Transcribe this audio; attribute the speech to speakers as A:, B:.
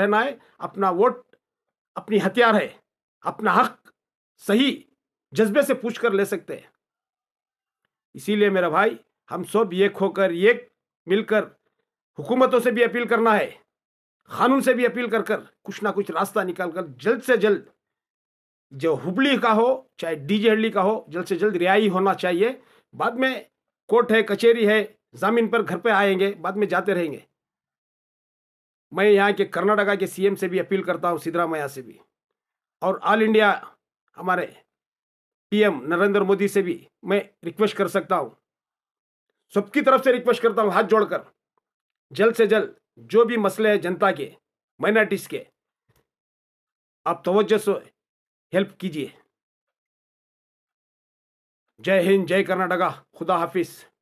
A: रहना है अपना वोट अपनी हथियार है अपना हक सही जज्बे से पूछ कर ले सकते हैं इसीलिए मेरा भाई हम सब एक होकर एक मिलकर हुकूमतों से भी अपील करना है कानून से भी अपील कर कर कुछ ना कुछ रास्ता निकाल कर जल्द से जल्द जो हुबली का हो चाहे जे हड्ली का हो जल्द से जल्द रिहाई होना चाहिए बाद में कोर्ट है कचहरी है जमीन पर घर पे आएंगे बाद में जाते रहेंगे मैं यहाँ के कर्नाटका के सीएम से भी अपील करता हूँ सिद्धरामैया से भी और ऑल इंडिया हमारे पीएम नरेंद्र मोदी से भी मैं रिक्वेस्ट कर सकता हूँ सबकी तरफ से रिक्वेस्ट करता हूँ हाथ जोड़कर जल्द से जल्द जो भी मसले हैं जनता के माइनॉरिटीज़ के आप तवज्जो से हेल्प कीजिए
B: जय हिंद जय कर्नाटका खुदा हाफिज़